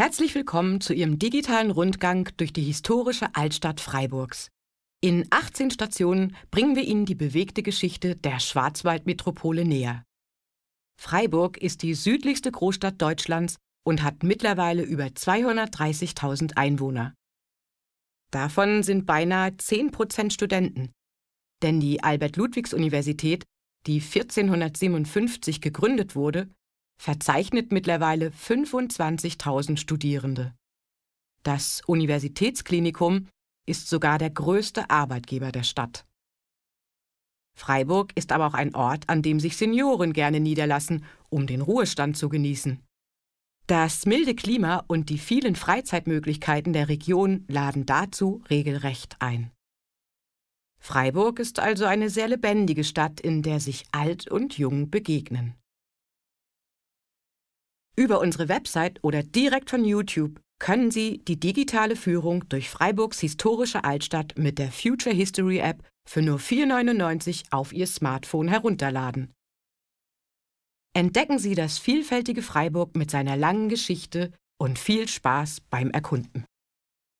Herzlich willkommen zu Ihrem digitalen Rundgang durch die historische Altstadt Freiburgs. In 18 Stationen bringen wir Ihnen die bewegte Geschichte der Schwarzwaldmetropole näher. Freiburg ist die südlichste Großstadt Deutschlands und hat mittlerweile über 230.000 Einwohner. Davon sind beinahe 10 Studenten. Denn die Albert-Ludwigs-Universität, die 1457 gegründet wurde, verzeichnet mittlerweile 25.000 Studierende. Das Universitätsklinikum ist sogar der größte Arbeitgeber der Stadt. Freiburg ist aber auch ein Ort, an dem sich Senioren gerne niederlassen, um den Ruhestand zu genießen. Das milde Klima und die vielen Freizeitmöglichkeiten der Region laden dazu regelrecht ein. Freiburg ist also eine sehr lebendige Stadt, in der sich alt und jung begegnen. Über unsere Website oder direkt von YouTube können Sie die digitale Führung durch Freiburgs historische Altstadt mit der Future History App für nur 4,99 auf Ihr Smartphone herunterladen. Entdecken Sie das vielfältige Freiburg mit seiner langen Geschichte und viel Spaß beim Erkunden.